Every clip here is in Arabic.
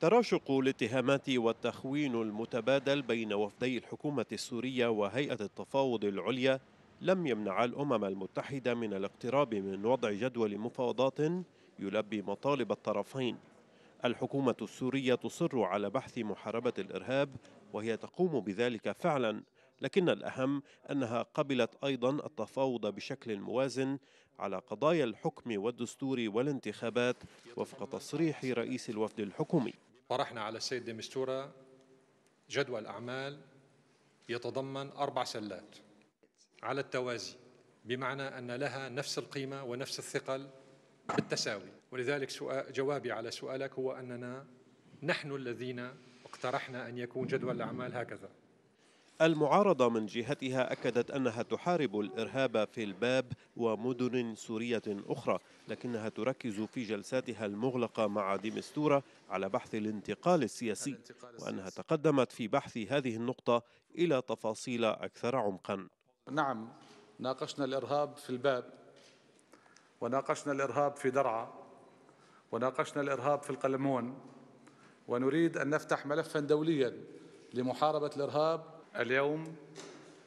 تراشق الاتهامات والتخوين المتبادل بين وفدي الحكومة السورية وهيئة التفاوض العليا لم يمنع الأمم المتحدة من الاقتراب من وضع جدول مفاوضات يلبي مطالب الطرفين الحكومة السورية تصر على بحث محاربة الإرهاب وهي تقوم بذلك فعلا لكن الأهم أنها قبلت أيضا التفاوض بشكل موازن على قضايا الحكم والدستور والانتخابات وفق تصريح رئيس الوفد الحكومي طرحنا على السيد ديمستورا جدول أعمال يتضمن أربع سلات على التوازي بمعنى أن لها نفس القيمة ونفس الثقل بالتساوي ولذلك سؤال جوابي على سؤالك هو أننا نحن الذين اقترحنا أن يكون جدول الأعمال هكذا المعارضة من جهتها أكدت أنها تحارب الإرهاب في الباب ومدن سورية أخرى لكنها تركز في جلساتها المغلقة مع ديمستورة على بحث الانتقال السياسي وأنها تقدمت في بحث هذه النقطة إلى تفاصيل أكثر عمقا نعم ناقشنا الإرهاب في الباب وناقشنا الإرهاب في درعا وناقشنا الإرهاب في القلمون ونريد أن نفتح ملفا دوليا لمحاربة الإرهاب اليوم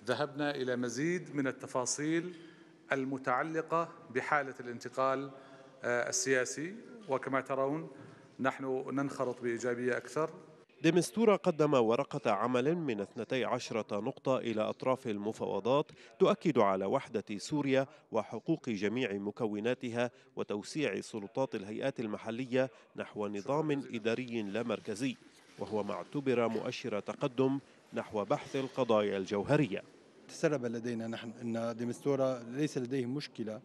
ذهبنا إلى مزيد من التفاصيل المتعلقة بحالة الانتقال آه، السياسي وكما ترون نحن ننخرط بإيجابية أكثر ديمستورا قدم ورقة عمل من 12 نقطة إلى أطراف المفاوضات تؤكد على وحدة سوريا وحقوق جميع مكوناتها وتوسيع سلطات الهيئات المحلية نحو نظام إداري لا مركزي وهو ما اعتبر مؤشر تقدم نحو بحث القضايا الجوهرية تسرب لدينا نحن أن ديمستورا ليس لديه مشكلة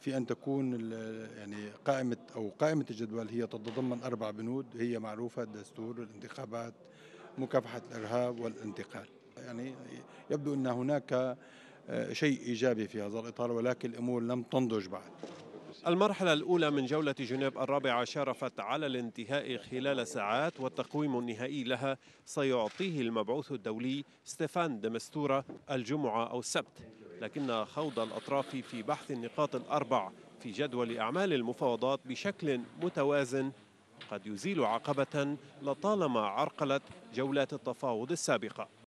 في ان تكون يعني قائمه او قائمه الجدول هي تتضمن اربع بنود هي معروفه الدستور الانتخابات مكافحه الارهاب والانتقال يعني يبدو ان هناك آه، شيء ايجابي في هذا الاطار ولكن الامور لم تنضج بعد المرحلة الأولى من جولة جنيف الرابعة شرفت على الانتهاء خلال ساعات والتقويم النهائي لها سيعطيه المبعوث الدولي ستيفان دمستورة الجمعة أو السبت لكن خوض الأطراف في بحث النقاط الأربع في جدول أعمال المفاوضات بشكل متوازن قد يزيل عقبة لطالما عرقلت جولات التفاوض السابقة